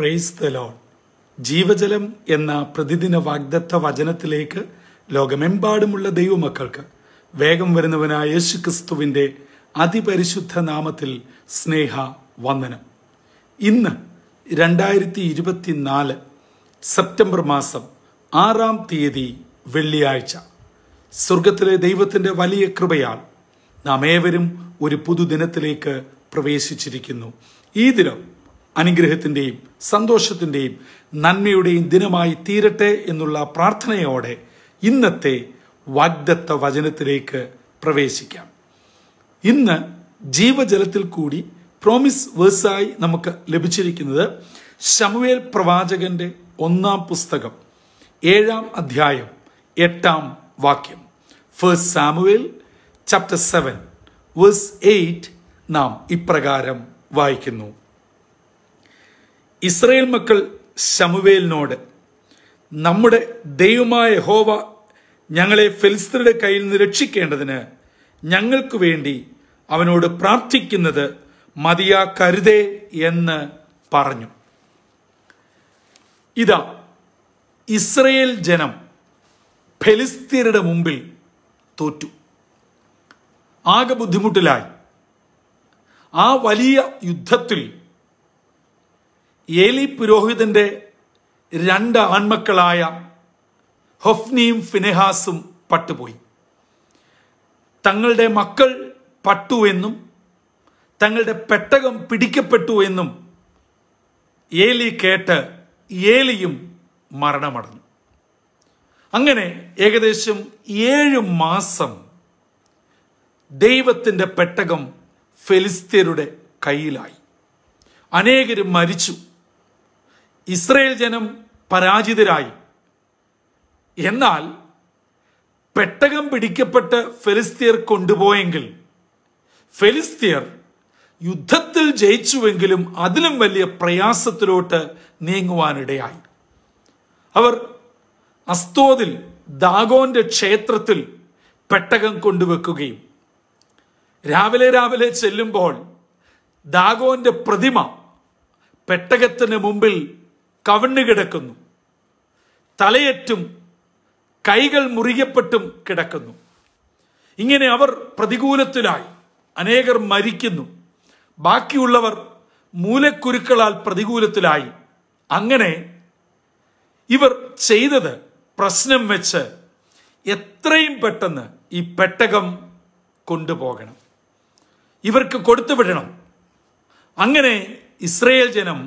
praise the loan ജീവജലം എന്ന പ്രതിദിന വാഗ്ദത്ത വചനത്തിലേക്ക് ലോകമെമ്പാടുമുള്ള ദൈവമക്കൾക്ക് വേഗം വരുന്നവനായ യേശു ക്രിസ്തുവിന്റെ അതിപരിശുദ്ധ നാമത്തിൽ സ്നേഹ വന്ദനം ഇന്ന് രണ്ടായിരത്തി ഇരുപത്തിനാല് സെപ്റ്റംബർ മാസം ആറാം തീയതി വെള്ളിയാഴ്ച സ്വർഗത്തിലെ ദൈവത്തിൻ്റെ വലിയ കൃപയാൽ നാം ഏവരും ഒരു പുതുദിനത്തിലേക്ക് പ്രവേശിച്ചിരിക്കുന്നു ഈ ദിനം അനുഗ്രഹത്തിൻ്റെയും സന്തോഷത്തിൻ്റെയും നന്മയുടെയും ദിനമായി തീരട്ടെ എന്നുള്ള പ്രാർത്ഥനയോടെ ഇന്നത്തെ വാഗ്ദത്ത വചനത്തിലേക്ക് പ്രവേശിക്കാം ഇന്ന് ജീവജലത്തിൽ കൂടി പ്രോമിസ് വേഴ്സായി നമുക്ക് ലഭിച്ചിരിക്കുന്നത് ശമുവേൽ പ്രവാചകന്റെ ഒന്നാം പുസ്തകം ഏഴാം അധ്യായം എട്ടാം വാക്യം first Samuel chapter seven verse eight നാം ഇപ്രകാരം വായിക്കുന്നു ഇസ്രയേൽ മക്കൾ ശമുവേലിനോട് നമ്മുടെ ദൈവമായ ഹോവ ഞങ്ങളെ ഫെലിസ്തരുടെ കയ്യിൽ നിന്ന് രക്ഷിക്കേണ്ടതിന് ഞങ്ങൾക്ക് വേണ്ടി അവനോട് പ്രാർത്ഥിക്കുന്നത് മതിയാ കരുതേ എന്ന് പറഞ്ഞു ഇതാ ഇസ്രയേൽ ജനം ഫെലിസ്തീനയുടെ മുമ്പിൽ തോറ്റു ആകെ ബുദ്ധിമുട്ടിലായി ആ വലിയ യുദ്ധത്തിൽ ഏലി പുരോഹിതന്റെ രണ്ട് ആൺമക്കളായ ഹൊഫ്നിയും ഫിനെഹാസും പട്ടുപോയി തങ്ങളുടെ മക്കൾ പട്ടു എന്നും തങ്ങളുടെ പെട്ടകം പിടിക്കപ്പെട്ടു എന്നും ഏലി കേട്ട് ഏലിയും മരണമടഞ്ഞു അങ്ങനെ ഏകദേശം ഏഴ് മാസം ദൈവത്തിൻ്റെ പെട്ടകം ഫെലിസ്തീനയുടെ കയ്യിലായി അനേകരും മരിച്ചു ഇസ്രയേൽ ജനം പരാജിതരായി എന്നാൽ പെട്ടകം പിടിക്കപ്പെട്ട് ഫെലിസ്തീയർ കൊണ്ടുപോയെങ്കിൽ ഫെലിസ്തീയർ യുദ്ധത്തിൽ ജയിച്ചുവെങ്കിലും അതിലും വലിയ പ്രയാസത്തിലോട്ട് നീങ്ങുവാനിടയായി അവർ അസ്തോതിൽ ദാഗോന്റെ ക്ഷേത്രത്തിൽ പെട്ടകം കൊണ്ടുവെക്കുകയും രാവിലെ രാവിലെ ചെല്ലുമ്പോൾ ദാഗോന്റെ പ്രതിമ പെട്ടകത്തിന് മുമ്പിൽ കവിണ്ണു തലയറ്റും കൈകൾ മുറിയപ്പെട്ടും കിടക്കുന്നു ഇങ്ങനെ അവർ പ്രതികൂലത്തിലായി അനേകർ മരിക്കുന്നു ബാക്കിയുള്ളവർ മൂലക്കുരുക്കളാൽ പ്രതികൂലത്തിലായി അങ്ങനെ ഇവർ ചെയ്തത് പ്രശ്നം വെച്ച് എത്രയും പെട്ടെന്ന് ഈ പെട്ടകം കൊണ്ടുപോകണം ഇവർക്ക് കൊടുത്തുവിടണം അങ്ങനെ ഇസ്രയേൽ ജനം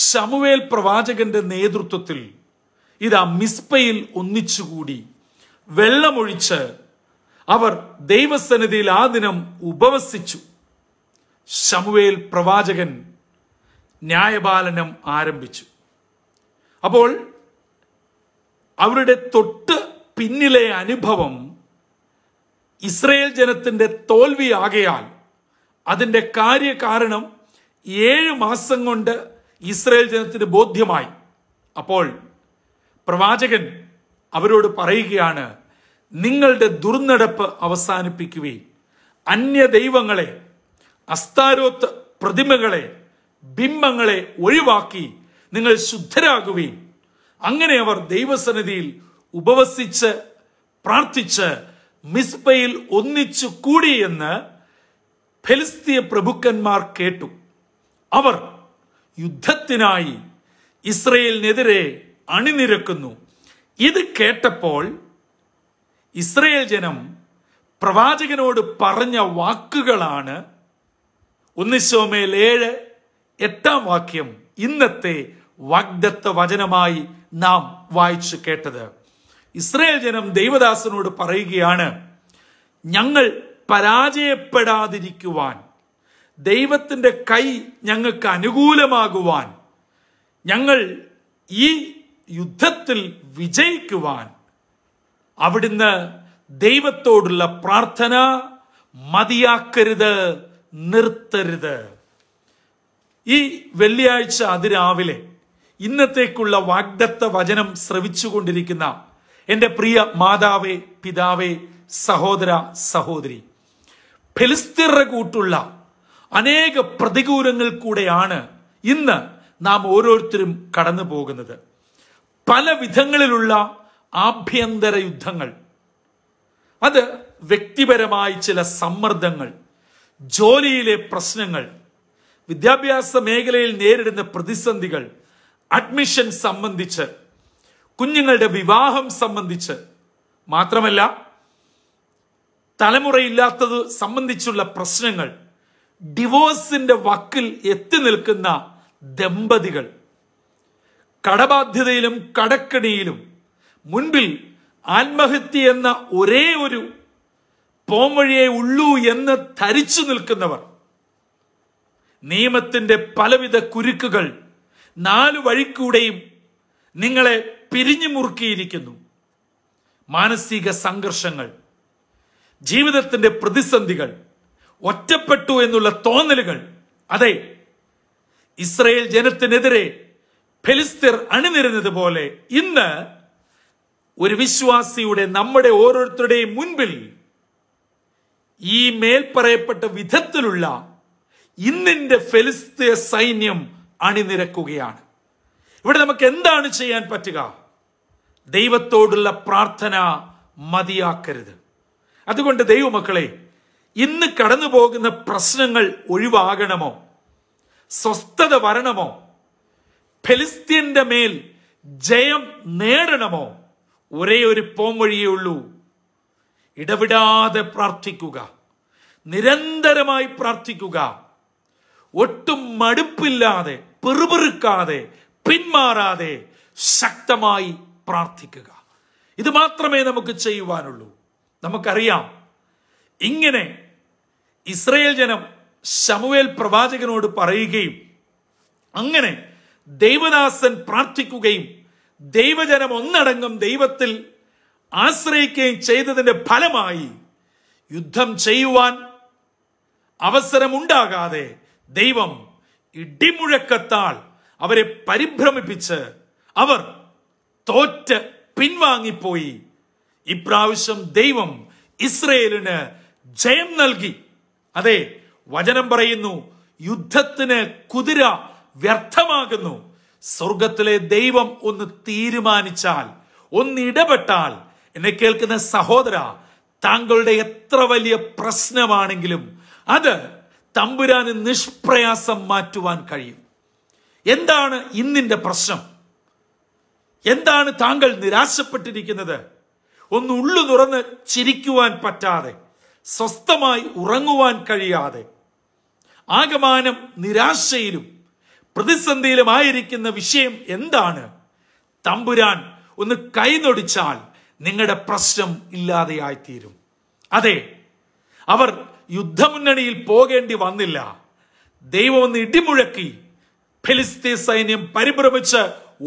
ശമുവേൽ പ്രവാചകന്റെ നേതൃത്വത്തിൽ ഇതാ മിസ്പയിൽ ഒന്നിച്ചുകൂടി വെള്ളമൊഴിച്ച് അവർ ദൈവസന്നിധിയിൽ ആ ദിനം ഉപവസിച്ചു ശമുവേൽ പ്രവാചകൻ ന്യായപാലനം ആരംഭിച്ചു അപ്പോൾ അവരുടെ തൊട്ട് പിന്നിലെ അനുഭവം ഇസ്രയേൽ ജനത്തിൻ്റെ തോൽവിയാകയാൽ അതിൻ്റെ കാര്യകാരണം ഏഴ് മാസം കൊണ്ട് ഇസ്രയേൽ ജനത്തിന് ബോധ്യമായി അപ്പോൾ പ്രവാചകൻ അവരോട് പറയുകയാണ് നിങ്ങളുടെ ദുർനടപ്പ് അവസാനിപ്പിക്കുകയും അന്യ ദൈവങ്ങളെ അസ്താരോത്ത് പ്രതിമകളെ ബിംബങ്ങളെ ഒഴിവാക്കി നിങ്ങൾ ശുദ്ധരാകുകയും അങ്ങനെ അവർ ദൈവസന്നിധിയിൽ ഉപവസിച്ച് പ്രാർത്ഥിച്ച് മിസ്ബയിൽ ഒന്നിച്ചു കൂടിയെന്ന് ഫലിസ്തീയ പ്രഭുക്കന്മാർ കേട്ടു അവർ യുദ്ധത്തിനായി ഇസ്രയേലിനെതിരെ അണിനിരക്കുന്നു ഇത് കേട്ടപ്പോൾ ഇസ്രയേൽ ജനം പ്രവാചകനോട് പറഞ്ഞ വാക്കുകളാണ് ഒന്നിശോമേൽ ഏഴ് എട്ടാം വാക്യം ഇന്നത്തെ വാഗ്ദത്ത വചനമായി നാം വായിച്ചു കേട്ടത് ഇസ്രയേൽ ജനം ദൈവദാസനോട് പറയുകയാണ് ഞങ്ങൾ പരാജയപ്പെടാതിരിക്കുവാൻ ദൈവത്തിൻ്റെ കൈ ഞങ്ങൾക്ക് അനുകൂലമാകുവാൻ ഞങ്ങൾ ഈ യുദ്ധത്തിൽ വിജയിക്കുവാൻ അവിടുന്ന് ദൈവത്തോടുള്ള പ്രാർത്ഥന മതിയാക്കരുത് നിർത്തരുത് ഈ വെള്ളിയാഴ്ച അതിരാവിലെ ഇന്നത്തേക്കുള്ള വാഗ്ദത്ത വചനം ശ്രവിച്ചുകൊണ്ടിരിക്കുന്ന എൻ്റെ പ്രിയ മാതാവേ പിതാവേ സഹോദര സഹോദരി ഫിലിസ്തീറുടെ കൂട്ടുള്ള അനേക പ്രതികൂലങ്ങൾ കൂടെയാണ് ഇന്ന് നാം ഓരോരുത്തരും കടന്നു പോകുന്നത് പല വിധങ്ങളിലുള്ള ആഭ്യന്തര യുദ്ധങ്ങൾ അത് വ്യക്തിപരമായി ചില സമ്മർദ്ദങ്ങൾ ജോലിയിലെ പ്രശ്നങ്ങൾ വിദ്യാഭ്യാസ മേഖലയിൽ നേരിടുന്ന പ്രതിസന്ധികൾ അഡ്മിഷൻ സംബന്ധിച്ച് കുഞ്ഞുങ്ങളുടെ വിവാഹം സംബന്ധിച്ച് മാത്രമല്ല തലമുറയില്ലാത്തത് സംബന്ധിച്ചുള്ള പ്രശ്നങ്ങൾ ഡിവോഴ്സിന്റെ വക്കിൽ എത്തി നിൽക്കുന്ന ദമ്പതികൾ കടബാധ്യതയിലും കടക്കണിയിലും മുൻപിൽ ആത്മഹത്യ എന്ന ഒരേ ഒരു പോംവഴിയെ ഉള്ളൂ എന്ന് ധരിച്ചു നിൽക്കുന്നവർ നിയമത്തിന്റെ പലവിധ കുരുക്കുകൾ നാലു വഴിക്കൂടെയും നിങ്ങളെ പിരിഞ്ഞു മുറുക്കിയിരിക്കുന്നു മാനസിക സംഘർഷങ്ങൾ ജീവിതത്തിന്റെ പ്രതിസന്ധികൾ ഒറ്റപ്പെട്ടു എന്നുള്ള തോന്നലുകൾ അതെ ഇസ്രയേൽ ജനത്തിനെതിരെ ഫെലിസ്തീർ അണിനിരുന്നത് പോലെ ഇന്ന് ഒരു വിശ്വാസിയുടെ നമ്മുടെ ഓരോരുത്തരുടെയും മുൻപിൽ ഈ മേൽപ്പറയപ്പെട്ട വിധത്തിലുള്ള ഇന്നിന്റെ ഫെലിസ്തീർ സൈന്യം അണിനിരക്കുകയാണ് ഇവിടെ നമുക്ക് എന്താണ് ചെയ്യാൻ പറ്റുക ദൈവത്തോടുള്ള പ്രാർത്ഥന മതിയാക്കരുത് അതുകൊണ്ട് ദൈവമക്കളെ ഇന്ന് കടന്നു പോകുന്ന പ്രശ്നങ്ങൾ ഒഴിവാകണമോ സ്വസ്ഥത വരണമോ ഫെലിസ്തീന്റെ മേൽ ജയം നേടണമോ ഒരേ ഒരു പോംവഴിയേ ഉള്ളൂ ഇടവിടാതെ പ്രാർത്ഥിക്കുക നിരന്തരമായി പ്രാർത്ഥിക്കുക ഒട്ടും മടുപ്പില്ലാതെ പെറുപെറുക്കാതെ പിന്മാറാതെ ശക്തമായി പ്രാർത്ഥിക്കുക ഇത് മാത്രമേ നമുക്ക് ചെയ്യുവാനുള്ളൂ നമുക്കറിയാം ഇങ്ങനെ ഇസ്രയേൽ ജനം ശമുവേൽ പ്രവാചകനോട് പറയുകയും അങ്ങനെ ദൈവദാസൻ പ്രാർത്ഥിക്കുകയും ദൈവജനം ഒന്നടങ്കം ദൈവത്തിൽ ആശ്രയിക്കുകയും ചെയ്തതിന്റെ ഫലമായി യുദ്ധം ചെയ്യുവാൻ അവസരമുണ്ടാകാതെ ദൈവം ഇടിമുഴക്കത്താൽ അവരെ പരിഭ്രമിപ്പിച്ച് അവർ തോറ്റ് പിൻവാങ്ങിപ്പോയി ഇപ്രാവശ്യം ദൈവം ഇസ്രയേലിന് ജയം നൽകി അതെ വചനം പറയുന്നു യുദ്ധത്തിന് കുതിര വ്യർത്ഥമാകുന്നു സ്വർഗത്തിലെ ദൈവം ഒന്ന് തീരുമാനിച്ചാൽ ഒന്ന് ഇടപെട്ടാൽ എന്നെ കേൾക്കുന്ന സഹോദര താങ്കളുടെ എത്ര വലിയ പ്രശ്നമാണെങ്കിലും അത് തമ്പുരാന് നിഷ്പ്രയാസം മാറ്റുവാൻ കഴിയും എന്താണ് ഇന്നിന്റെ പ്രശ്നം എന്താണ് താങ്കൾ നിരാശപ്പെട്ടിരിക്കുന്നത് ഒന്ന് ഉള്ളു തുറന്ന് ചിരിക്കുവാൻ പറ്റാതെ സ്വസ്ഥമായി ഉറങ്ങുവാൻ കഴിയാതെ ആകമാനം നിരാശയിലും പ്രതിസന്ധിയിലുമായിരിക്കുന്ന വിഷയം എന്താണ് തമ്പുരാൻ ഒന്ന് കൈനൊടിച്ചാൽ നിങ്ങളുടെ പ്രശ്നം ഇല്ലാതെയായിത്തീരും അതെ അവർ യുദ്ധമുന്നണിയിൽ പോകേണ്ടി വന്നില്ല ദൈവം ഒന്ന് ഇടിമുഴക്കി ഫിലിസ്തീൻ സൈന്യം പരിഭ്രമിച്ച്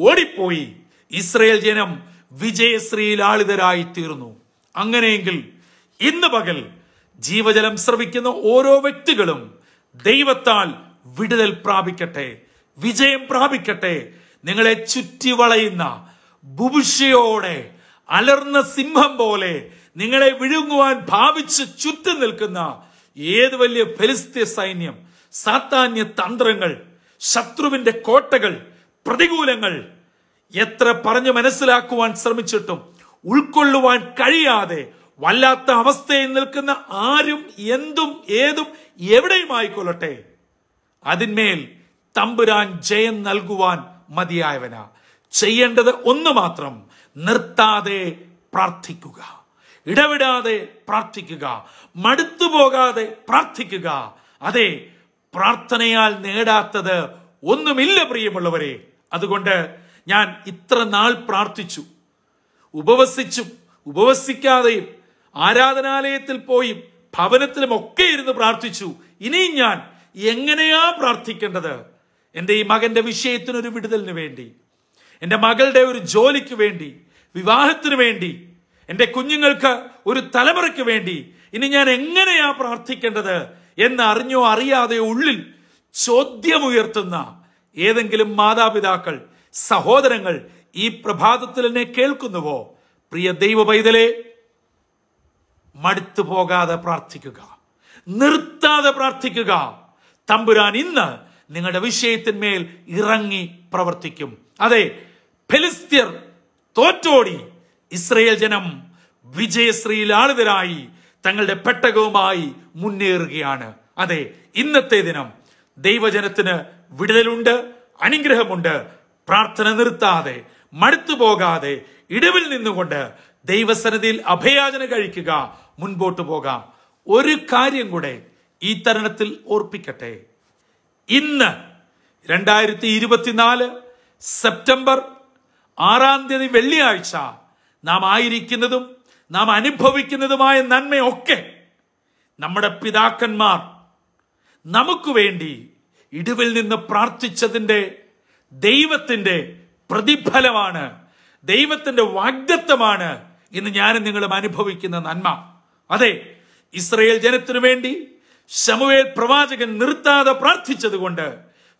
ഓടിപ്പോയി ഇസ്രയേൽ ജനം വിജയശ്രീലാളിതരായി തീർന്നു അങ്ങനെയെങ്കിൽ ഇന്ന് പകൽ ജീവജലം ശ്രവിക്കുന്ന ഓരോ വ്യക്തികളും ദൈവത്താൽ വിടുതൽ പ്രാപിക്കട്ടെ വിജയം പ്രാപിക്കട്ടെ നിങ്ങളെ ചുറ്റി വളയുന്ന ബുഭുഷയോടെ അലർന്ന സിംഹം പോലെ നിങ്ങളെ വിഴുങ്ങുവാൻ ഭാവിച്ച് ചുറ്റി നിൽക്കുന്ന ഏത് വലിയ ഫെലിസ്തീയ സൈന്യം സാത്താന്യ തന്ത്രങ്ങൾ ശത്രുവിന്റെ കോട്ടകൾ പ്രതികൂലങ്ങൾ എത്ര പറഞ്ഞു മനസ്സിലാക്കുവാൻ ശ്രമിച്ചിട്ടും ഉൾക്കൊള്ളുവാൻ കഴിയാതെ വല്ലാത്ത അവസ്ഥയിൽ നിൽക്കുന്ന ആരും എന്തും ഏതും എവിടെയും ആയിക്കൊള്ളട്ടെ അതിന്മേൽ തമ്പുരാൻ ജയം നൽകുവാൻ മതിയായവന ചെയ്യേണ്ടത് ഒന്ന് മാത്രം നിർത്താതെ പ്രാർത്ഥിക്കുക ഇടവിടാതെ പ്രാർത്ഥിക്കുക മടുത്തു പോകാതെ പ്രാർത്ഥിക്കുക അതെ പ്രാർത്ഥനയാൽ നേടാത്തത് ഒന്നുമില്ല പ്രിയമുള്ളവരെ അതുകൊണ്ട് ഞാൻ ഇത്ര നാൾ പ്രാർത്ഥിച്ചു ഉപവസിച്ചും ഉപവസിക്കാതെയും ആരാധനാലയത്തിൽ പോയി ഒക്കെ ഇരുന്ന് പ്രാർത്ഥിച്ചു ഇനിയും ഞാൻ എങ്ങനെയാ പ്രാർത്ഥിക്കേണ്ടത് എൻ്റെ ഈ മകൻ്റെ വിഷയത്തിനൊരു വിടുതലിന് വേണ്ടി എൻ്റെ മകളുടെ ഒരു ജോലിക്ക് വേണ്ടി വിവാഹത്തിന് വേണ്ടി എൻ്റെ കുഞ്ഞുങ്ങൾക്ക് ഒരു തലമുറയ്ക്ക് വേണ്ടി ഇനി ഞാൻ എങ്ങനെയാ പ്രാർത്ഥിക്കേണ്ടത് എന്ന് അറിഞ്ഞോ അറിയാതെ ഉള്ളിൽ ചോദ്യമുയർത്തുന്ന ഏതെങ്കിലും മാതാപിതാക്കൾ സഹോദരങ്ങൾ ഈ പ്രഭാതത്തിൽ എന്നെ കേൾക്കുന്നുവോ പ്രിയ ദൈവ പൈതലേ മടുത്തു പോകാതെ പ്രാർത്ഥിക്കുക നിർത്താതെ പ്രാർത്ഥിക്കുക തമ്പുരാൻ ഇന്ന് നിങ്ങളുടെ വിഷയത്തിന്മേൽ ഇറങ്ങി പ്രവർത്തിക്കും അതെ ഫെലിസ്ത്യർ തോറ്റോടി ഇസ്രയേൽ ജനം വിജയശ്രീലാളിതരായി തങ്ങളുടെ പെട്ടകവുമായി മുന്നേറുകയാണ് അതെ ഇന്നത്തെ ദിനം ദൈവജനത്തിന് വിടുതലുണ്ട് അനുഗ്രഹമുണ്ട് പ്രാർത്ഥന നിർത്താതെ മടുത്തു പോകാതെ ഇടവിൽ നിന്നുകൊണ്ട് ദൈവസന്നിധിയിൽ അഭയാചന കഴിക്കുക മുൻപോട്ട് പോകാം ഒരു കാര്യം കൂടെ ഈ തരണത്തിൽ ഓർപ്പിക്കട്ടെ ഇന്ന് രണ്ടായിരത്തി ഇരുപത്തിനാല് സെപ്റ്റംബർ ആറാം തീയതി വെള്ളിയാഴ്ച നാം ആയിരിക്കുന്നതും നാം അനുഭവിക്കുന്നതുമായ നന്മയൊക്കെ നമ്മുടെ പിതാക്കന്മാർ നമുക്ക് വേണ്ടി ഇടിവിൽ നിന്ന് പ്രാർത്ഥിച്ചതിൻ്റെ ദൈവത്തിൻ്റെ പ്രതിഫലമാണ് ദൈവത്തിൻ്റെ വാഗ്ദത്വമാണ് ഇന്ന് ഞാനും നിങ്ങളും അനുഭവിക്കുന്ന നന്മ അതെ ഇസ്രയേൽ ജനത്തിനു വേണ്ടി ശമുവേൽ പ്രവാചകൻ നിർത്താതെ പ്രാർത്ഥിച്ചതുകൊണ്ട്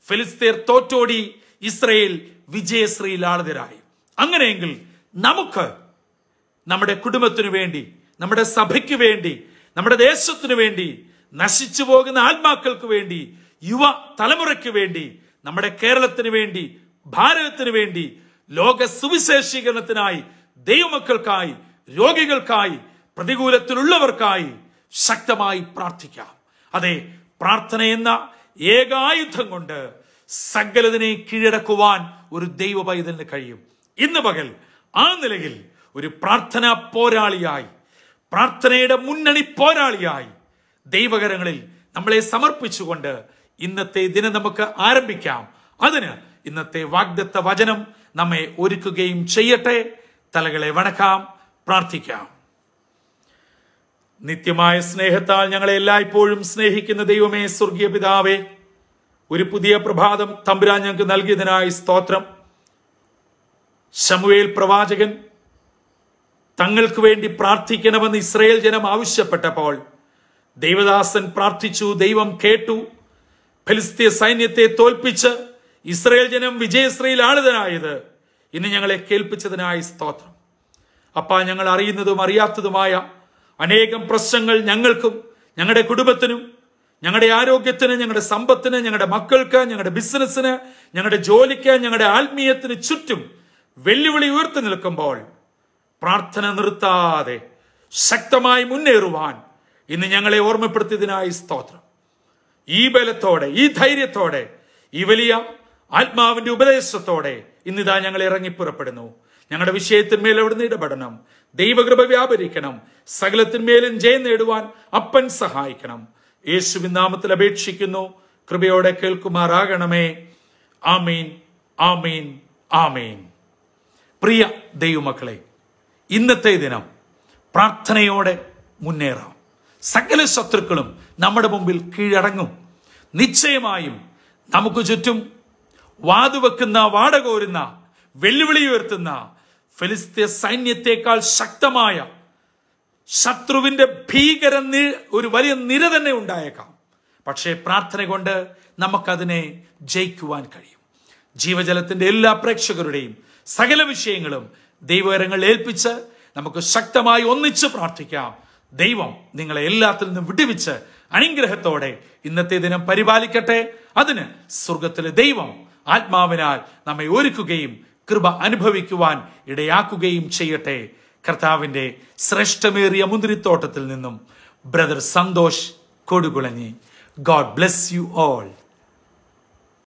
ഫിലിസ്തീർ തോറ്റോടി ഇസ്രയേൽ വിജയശ്രീലാളിതരായി അങ്ങനെയെങ്കിൽ നമുക്ക് നമ്മുടെ കുടുംബത്തിനു വേണ്ടി നമ്മുടെ സഭയ്ക്ക് വേണ്ടി നമ്മുടെ ദേശത്തിനു വേണ്ടി നശിച്ചു പോകുന്ന ആത്മാക്കൾക്ക് വേണ്ടി യുവ തലമുറയ്ക്ക് വേണ്ടി നമ്മുടെ കേരളത്തിന് വേണ്ടി ഭാരതത്തിന് വേണ്ടി ലോക സുവിശേഷീകരണത്തിനായി ദൈവമക്കൾക്കായി രോഗികൾക്കായി പ്രതികൂലത്തിലുള്ളവർക്കായി ശക്തമായി പ്രാർത്ഥിക്കാം അതെ പ്രാർത്ഥന എന്ന ഏകായുധം കൊണ്ട് സകലതിനെ കീഴടക്കുവാൻ ഒരു ദൈവ പൈതലിന് കഴിയും ഇന്ന് പകൽ ആ നിലയിൽ ഒരു പ്രാർത്ഥന പോരാളിയായി പ്രാർത്ഥനയുടെ മുന്നണി പോരാളിയായി ദൈവകരങ്ങളിൽ നമ്മളെ സമർപ്പിച്ചുകൊണ്ട് ഇന്നത്തെ ദിനം നമുക്ക് ആരംഭിക്കാം അതിന് ഇന്നത്തെ വാഗ്ദത്ത വചനം നമ്മെ ഒരുക്കുകയും ചെയ്യട്ടെ തലകളെ വണക്കാം പ്രാർത്ഥിക്കാം നിത്യമായ സ്നേഹത്താൽ ഞങ്ങളെ എല്ലായ്പ്പോഴും സ്നേഹിക്കുന്ന ദൈവമേ സ്വർഗീയ പിതാവേ ഒരു പുതിയ പ്രഭാതം തമ്പുരാൻ ഞങ്ങൾക്ക് നൽകിയതിനായി സ്തോത്രം ശമുവേൽ പ്രവാചകൻ തങ്ങൾക്ക് വേണ്ടി പ്രാർത്ഥിക്കണമെന്ന് ഇസ്രയേൽ ജനം ആവശ്യപ്പെട്ടപ്പോൾ ദൈവദാസൻ പ്രാർത്ഥിച്ചു ദൈവം കേട്ടു ഫലിസ്തീയ സൈന്യത്തെ തോൽപ്പിച്ച് ഇസ്രയേൽ ജനം വിജയശ്രീയിലാണിതനായത് ഇന്ന് ഞങ്ങളെ കേൾപ്പിച്ചതിനായി സ്തോത്രം അപ്പാ ഞങ്ങൾ അറിയുന്നതും അറിയാത്തതുമായ അനേകം പ്രശ്നങ്ങൾ ഞങ്ങൾക്കും ഞങ്ങളുടെ കുടുംബത്തിനും ഞങ്ങളുടെ ആരോഗ്യത്തിന് ഞങ്ങളുടെ സമ്പത്തിന് ഞങ്ങളുടെ മക്കൾക്ക് ഞങ്ങളുടെ ബിസിനസ്സിന് ഞങ്ങളുടെ ജോലിക്ക് ഞങ്ങളുടെ ആത്മീയത്തിന് ചുറ്റും വെല്ലുവിളി ഉയർത്തി നിൽക്കുമ്പോൾ പ്രാർത്ഥന നിർത്താതെ ശക്തമായി മുന്നേറുവാൻ ഇന്ന് ഞങ്ങളെ ഓർമ്മപ്പെടുത്തിയതിനായി സ്തോത്രം ഈ ബലത്തോടെ ഈ ധൈര്യത്തോടെ ഈ വലിയ ആത്മാവിന്റെ ഉപദേശത്തോടെ ഇന്നിതാ ഞങ്ങൾ ഇറങ്ങി പുറപ്പെടുന്നു ഞങ്ങളുടെ വിഷയത്തിന്മേൽ അവിടുന്ന് ഇടപെടണം ദൈവകൃപ വ്യാപരിക്കണം സകലത്തിന്മേലും ജയം നേടുവാൻ അപ്പൻ സഹായിക്കണം യേശുവിൻ നാമത്തിൽ അപേക്ഷിക്കുന്നു കൃപയോടെ കേൾക്കുമാറാകണമേ ആമീൻ ആമീൻ ആമീൻ പ്രിയ ദൈവമക്കളെ ഇന്നത്തെ ദിനം പ്രാർത്ഥനയോടെ മുന്നേറാം സകല ശത്രുക്കളും നമ്മുടെ മുമ്പിൽ കീഴടങ്ങും നിശ്ചയമായും നമുക്ക് ചുറ്റും വാതുവെക്കുന്ന വാടകോരുന്ന വെല്ലുവിളി ഉയർത്തുന്ന ഫിലിസ്തീയ സൈന്യത്തെക്കാൾ ശക്തമായ ശത്രുവിന്റെ ഭീകര ഒരു വലിയ നിര തന്നെ ഉണ്ടായേക്കാം പക്ഷേ പ്രാർത്ഥന കൊണ്ട് നമുക്കതിനെ ജയിക്കുവാൻ കഴിയും ജീവജലത്തിന്റെ എല്ലാ പ്രേക്ഷകരുടെയും സകല വിഷയങ്ങളും ദൈവകരങ്ങൾ ഏൽപ്പിച്ച് നമുക്ക് ശക്തമായി ഒന്നിച്ച് പ്രാർത്ഥിക്കാം ദൈവം നിങ്ങളെ എല്ലാത്തിൽ നിന്നും വിടുവിച്ച് അനുഗ്രഹത്തോടെ ഇന്നത്തെ ദിനം പരിപാലിക്കട്ടെ അതിന് സ്വർഗത്തിലെ ദൈവം ആത്മാവിനാൽ നമ്മെ ഒരുക്കുകയും കൃപ അനുഭവിക്കുവാൻ ഇടയാക്കുകയും ചെയ്യട്ടെ കർത്താവിൻ്റെ ശ്രേഷ്ഠമേറിയ മുന്തിരിത്തോട്ടത്തിൽ നിന്നും brother Santhosh Kodukulanji God bless you all